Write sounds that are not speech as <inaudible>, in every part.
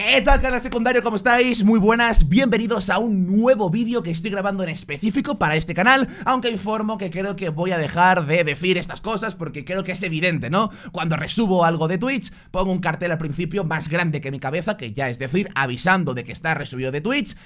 ¿Qué tal canal secundario? ¿Cómo estáis? Muy buenas, bienvenidos a un nuevo vídeo que estoy grabando en específico para este canal Aunque informo que creo que voy a dejar de decir estas cosas porque creo que es evidente, ¿no? Cuando resubo algo de Twitch, pongo un cartel al principio más grande que mi cabeza Que ya es decir, avisando de que está resubido de Twitch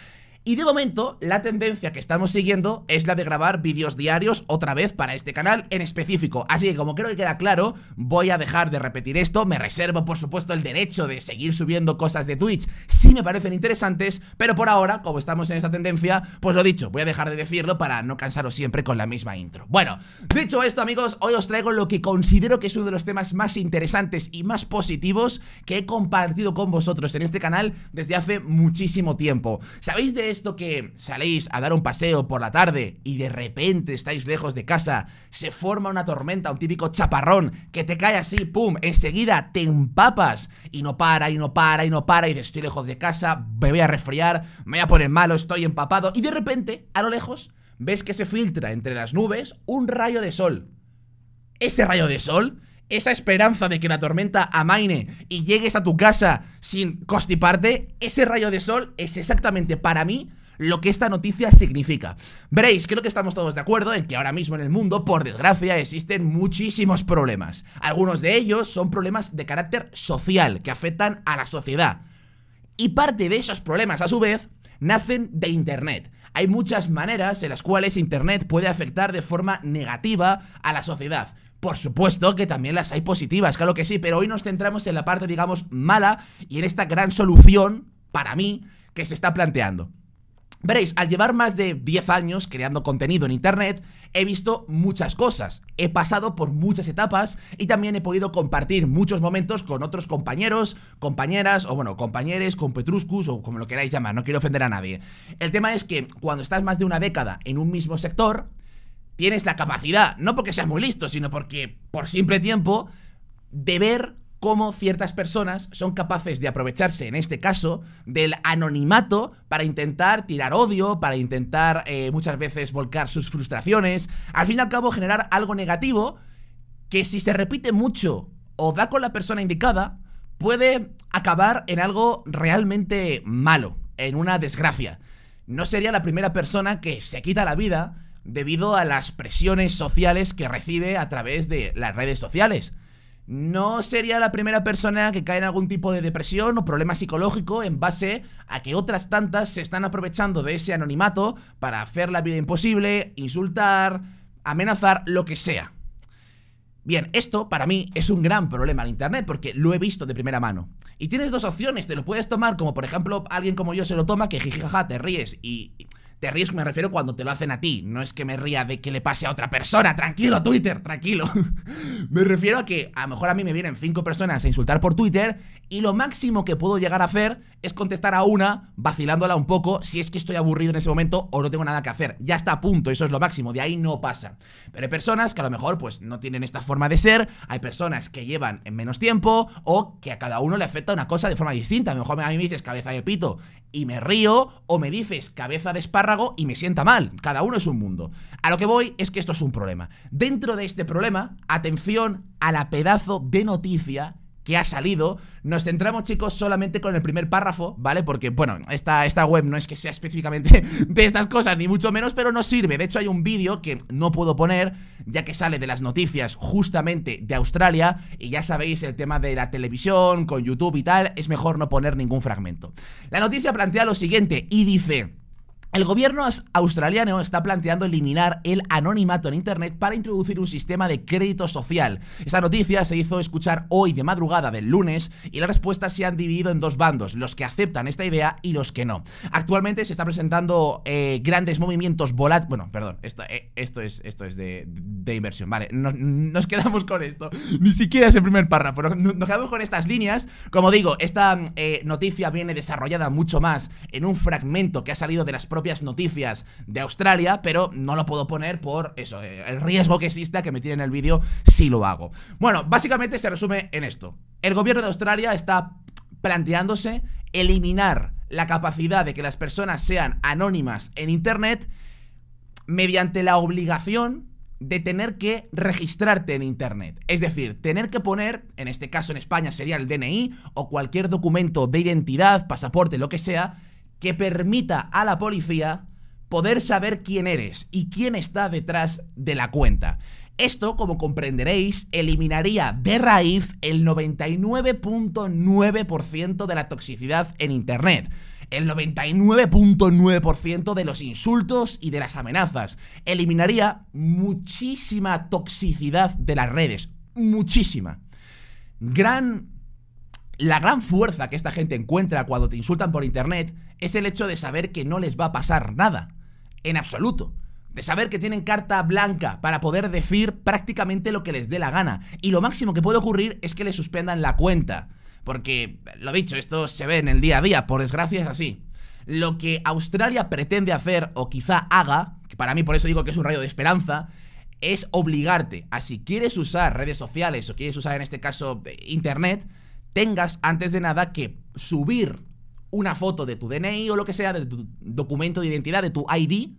y de momento, la tendencia que estamos siguiendo es la de grabar vídeos diarios otra vez para este canal en específico. Así que como creo que queda claro, voy a dejar de repetir esto. Me reservo, por supuesto, el derecho de seguir subiendo cosas de Twitch si me parecen interesantes. Pero por ahora, como estamos en esta tendencia, pues lo dicho, voy a dejar de decirlo para no cansaros siempre con la misma intro. Bueno, dicho esto, amigos, hoy os traigo lo que considero que es uno de los temas más interesantes y más positivos que he compartido con vosotros en este canal desde hace muchísimo tiempo. ¿Sabéis de esto que saléis a dar un paseo por la tarde y de repente estáis lejos de casa, se forma una tormenta, un típico chaparrón que te cae así, pum, enseguida te empapas y no para y no para y no para y dices, estoy lejos de casa, me voy a resfriar, me voy a poner malo, estoy empapado y de repente, a lo lejos, ves que se filtra entre las nubes un rayo de sol. Ese rayo de sol esa esperanza de que la tormenta amaine y llegues a tu casa sin costiparte ese rayo de sol es exactamente para mí lo que esta noticia significa. Veréis, creo que estamos todos de acuerdo en que ahora mismo en el mundo, por desgracia, existen muchísimos problemas. Algunos de ellos son problemas de carácter social, que afectan a la sociedad. Y parte de esos problemas, a su vez, nacen de Internet. Hay muchas maneras en las cuales Internet puede afectar de forma negativa a la sociedad. Por supuesto que también las hay positivas, claro que sí, pero hoy nos centramos en la parte, digamos, mala y en esta gran solución, para mí, que se está planteando. Veréis, al llevar más de 10 años creando contenido en Internet, he visto muchas cosas, he pasado por muchas etapas y también he podido compartir muchos momentos con otros compañeros, compañeras, o bueno, compañeros, con Petruscus o como lo queráis llamar, no quiero ofender a nadie. El tema es que cuando estás más de una década en un mismo sector, tienes la capacidad, no porque seas muy listo, sino porque por simple tiempo, de ver cómo ciertas personas son capaces de aprovecharse, en este caso, del anonimato para intentar tirar odio, para intentar eh, muchas veces volcar sus frustraciones, al fin y al cabo generar algo negativo que si se repite mucho o da con la persona indicada, puede acabar en algo realmente malo, en una desgracia. No sería la primera persona que se quita la vida debido a las presiones sociales que recibe a través de las redes sociales. No sería la primera persona que cae en algún tipo de depresión o problema psicológico en base a que otras tantas se están aprovechando de ese anonimato para hacer la vida imposible, insultar, amenazar, lo que sea. Bien, esto para mí es un gran problema en Internet porque lo he visto de primera mano. Y tienes dos opciones, te lo puedes tomar como por ejemplo alguien como yo se lo toma, que jijijaja, te ríes y te riesgo me refiero cuando te lo hacen a ti. No es que me ría de que le pase a otra persona. Tranquilo, Twitter, tranquilo. <laughs> me refiero a que a lo mejor a mí me vienen cinco personas a insultar por Twitter y lo máximo que puedo llegar a hacer es contestar a una, vacilándola un poco, si es que estoy aburrido en ese momento o no tengo nada que hacer. Ya está a punto, eso es lo máximo. De ahí no pasa. Pero hay personas que a lo mejor pues no tienen esta forma de ser. Hay personas que llevan en menos tiempo o que a cada uno le afecta una cosa de forma distinta. A lo mejor a mí me dices cabeza de pito y me río, o me dices cabeza de espárrago y me sienta mal. Cada uno es un mundo. A lo que voy es que esto es un problema. Dentro de este problema, atención a la pedazo de noticia que ha salido. Nos centramos, chicos, solamente con el primer párrafo, ¿vale? Porque, bueno, esta, esta web no es que sea específicamente <laughs> de estas cosas, ni mucho menos, pero nos sirve. De hecho, hay un vídeo que no puedo poner, ya que sale de las noticias justamente de Australia, y ya sabéis el tema de la televisión, con YouTube y tal, es mejor no poner ningún fragmento. La noticia plantea lo siguiente y dice... El gobierno australiano está planteando eliminar el anonimato en Internet para introducir un sistema de crédito social. Esta noticia se hizo escuchar hoy de madrugada del lunes y las respuestas se han dividido en dos bandos, los que aceptan esta idea y los que no. Actualmente se está presentando eh, grandes movimientos volátiles... Bueno, perdón, esto, eh, esto es, esto es de, inversión, vale. nos quedamos con esto. Ni siquiera es el primer párrafo. Nos quedamos con estas líneas. Como digo, esta eh, noticia viene desarrollada mucho más en un fragmento que ha salido de las propias noticias de Australia, pero no lo puedo poner por eso, eh, el riesgo que exista que me tiren el vídeo si lo hago. Bueno, básicamente se resume en esto. El gobierno de Australia está planteándose eliminar la capacidad de que las personas sean anónimas en Internet mediante la obligación de tener que registrarte en Internet. Es decir, tener que poner, en este caso en España sería el DNI o cualquier documento de identidad, pasaporte, lo que sea, que permita a la policía poder saber quién eres y quién está detrás de la cuenta. Esto, como comprenderéis, eliminaría de raíz el 99.9% de la toxicidad en Internet el 99.9% de los insultos y de las amenazas. Eliminaría muchísima toxicidad de las redes. Muchísima. Gran la gran fuerza que esta gente encuentra cuando te insultan por internet es el hecho de saber que no les va a pasar nada. En absoluto. De saber que tienen carta blanca para poder decir prácticamente lo que les dé la gana. Y lo máximo que puede ocurrir es que les suspendan la cuenta. Porque, lo dicho, esto se ve en el día a día, por desgracia es así. Lo que Australia pretende hacer, o quizá haga, que para mí por eso digo que es un rayo de esperanza, es obligarte a si quieres usar redes sociales o quieres usar en este caso eh, internet, tengas antes de nada que subir una foto de tu DNI o lo que sea, de tu documento de identidad, de tu ID,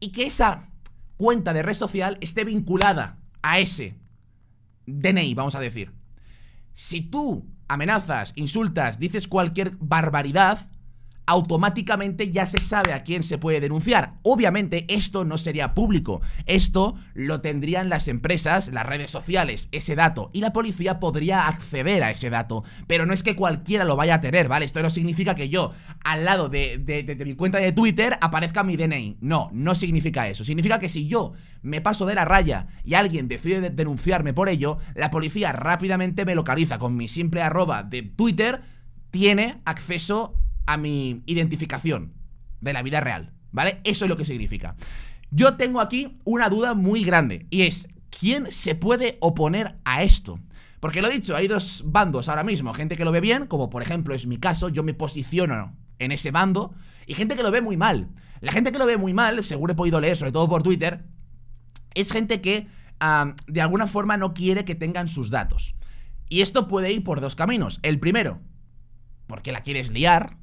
y que esa cuenta de red social esté vinculada a ese DNI, vamos a decir. Si tú amenazas, insultas, dices cualquier barbaridad, automáticamente ya se sabe a quién se puede denunciar. Obviamente esto no sería público, esto lo tendrían las empresas, las redes sociales, ese dato, y la policía podría acceder a ese dato, pero no es que cualquiera lo vaya a tener, ¿vale? Esto no significa que yo al lado de, de, mi cuenta de Twitter aparezca mi DNI, no, no significa eso, significa que si yo me paso de la raya y alguien decide denunciarme por ello, la policía rápidamente me localiza con mi simple arroba de Twitter, tiene acceso a mi identificación de la vida real, ¿vale? Eso es lo que significa. Yo tengo aquí una duda muy grande y es, ¿quién se puede oponer a esto? Porque lo he dicho, hay dos bandos ahora mismo, gente que lo ve bien, como por ejemplo es mi caso, yo me posiciono en ese bando, y gente que lo ve muy mal. La gente que lo ve muy mal, seguro he podido leer, sobre todo por Twitter, es gente que de alguna forma no quiere que tengan sus datos. Y esto puede ir por dos caminos. El primero, porque la quieres liar,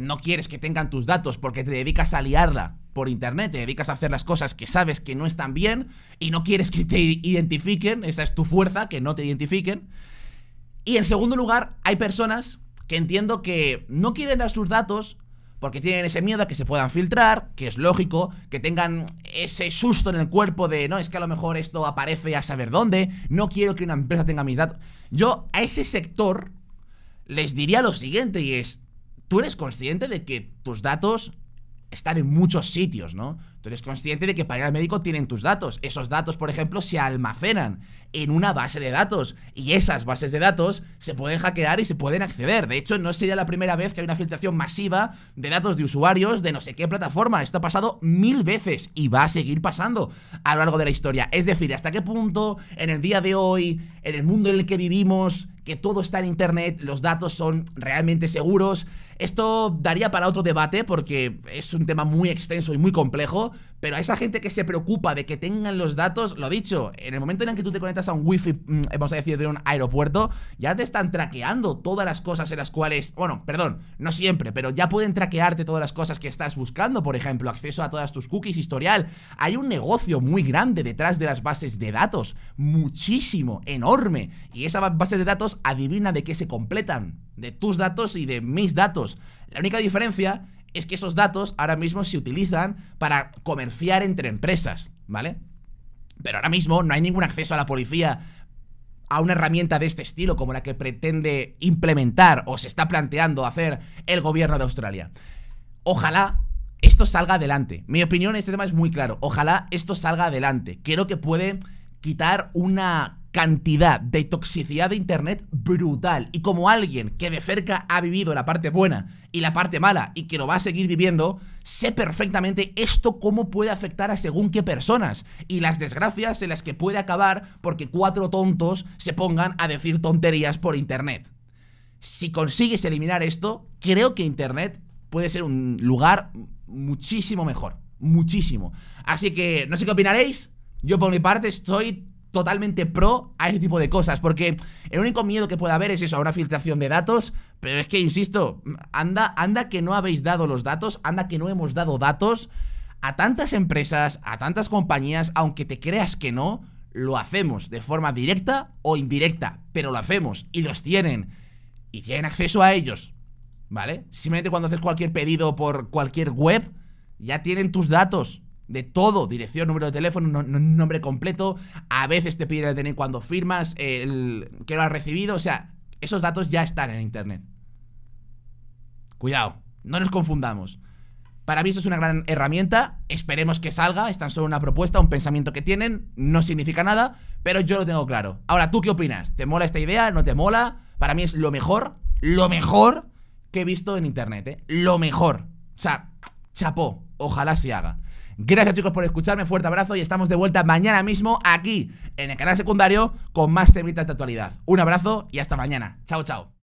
no quieres que tengan tus datos porque te dedicas a liarla por internet, te dedicas a hacer las cosas que sabes que no están bien y no quieres que te identifiquen, esa es tu fuerza, que no te identifiquen. Y en segundo lugar, hay personas que entiendo que no quieren dar sus datos porque tienen ese miedo a que se puedan filtrar, que es lógico, que tengan ese susto en el cuerpo de, no, es que a lo mejor esto aparece a saber dónde, no quiero que una empresa tenga mis datos. Yo a ese sector les diría lo siguiente y es, tú eres consciente de que tus datos están en muchos sitios, ¿no? Tú eres consciente de que para ir al médico tienen tus datos. Esos datos, por ejemplo, se almacenan en una base de datos. Y esas bases de datos se pueden hackear y se pueden acceder. De hecho, no sería la primera vez que hay una filtración masiva de datos de usuarios de no sé qué plataforma. Esto ha pasado mil veces y va a seguir pasando a lo largo de la historia. Es decir, hasta qué punto en el día de hoy, en el mundo en el que vivimos, que todo está en internet, los datos son realmente seguros. Esto daría para otro debate porque es un tema muy extenso y muy complejo pero a esa gente que se preocupa de que tengan los datos, lo dicho, en el momento en el que tú te conectas a un wifi, mm, vamos a decir, de un aeropuerto, ya te están traqueando todas las cosas en las cuales, bueno, perdón, no siempre, pero ya pueden traquearte todas las cosas que estás buscando, por ejemplo, acceso a todas tus cookies, historial. Hay un negocio muy grande detrás de las bases de datos, muchísimo, enorme. Y esas bases de datos, adivina de qué se completan, de tus datos y de mis datos. La única diferencia es que esos datos ahora mismo se utilizan para comerciar entre empresas, ¿vale? Pero ahora mismo no hay ningún acceso a la policía a una herramienta de este estilo como la que pretende implementar o se está planteando hacer el gobierno de Australia. Ojalá esto salga adelante. Mi opinión en este tema es muy claro. Ojalá esto salga adelante. Creo que puede quitar una cantidad de toxicidad de Internet brutal. Y como alguien que de cerca ha vivido la parte buena y la parte mala y que lo va a seguir viviendo, sé perfectamente esto cómo puede afectar a según qué personas y las desgracias en las que puede acabar porque cuatro tontos se pongan a decir tonterías por Internet. Si consigues eliminar esto, creo que Internet puede ser un lugar muchísimo mejor. Muchísimo. Así que no sé qué opinaréis. Yo por mi parte estoy totalmente pro a ese tipo de cosas, porque el único miedo que puede haber es eso, a una filtración de datos, pero es que, insisto, anda, anda que no habéis dado los datos, anda que no hemos dado datos a tantas empresas, a tantas compañías, aunque te creas que no, lo hacemos de forma directa o indirecta, pero lo hacemos y los tienen y tienen acceso a ellos, ¿vale? Simplemente cuando haces cualquier pedido por cualquier web, ya tienen tus datos de todo, dirección, número de teléfono, nombre completo, a veces te piden el DNI cuando firmas, el que lo has recibido, o sea, esos datos ya están en Internet. Cuidado, no nos confundamos. Para mí eso es una gran herramienta, esperemos que salga, es tan solo una propuesta, un pensamiento que tienen, no significa nada, pero yo lo tengo claro. Ahora, ¿tú qué opinas? ¿Te mola esta idea? ¿No te mola? Para mí es lo mejor, lo mejor que he visto en Internet, ¿eh? Lo mejor. O sea, chapó, ojalá se haga. Gracias chicos por escucharme, fuerte abrazo y estamos de vuelta mañana mismo aquí en el canal secundario con más temitas de actualidad. Un abrazo y hasta mañana. Chao, chao.